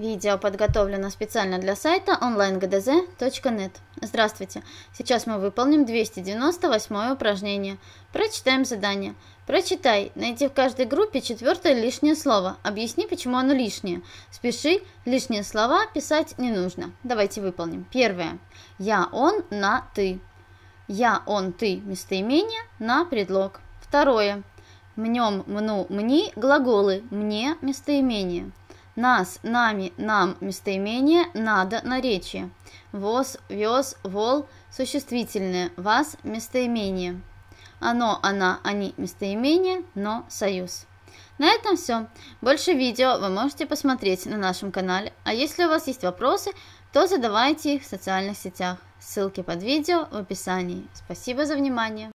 Видео подготовлено специально для сайта onlinegdz.net. Здравствуйте! Сейчас мы выполним 298 упражнение. Прочитаем задание. Прочитай. Найди в каждой группе четвертое лишнее слово. Объясни, почему оно лишнее. Спеши. Лишние слова писать не нужно. Давайте выполним. Первое. Я, он, на, ты. Я, он, ты. Местоимение на предлог. Второе. Мнем, мну, мни. Глаголы. Мне. Местоимение. Нас, нами, нам местоимение надо наречие. Воз, вез, вол существительное. Вас местоимение. Оно, она, они местоимение, но союз. На этом все. Больше видео вы можете посмотреть на нашем канале, а если у вас есть вопросы, то задавайте их в социальных сетях. Ссылки под видео в описании. Спасибо за внимание.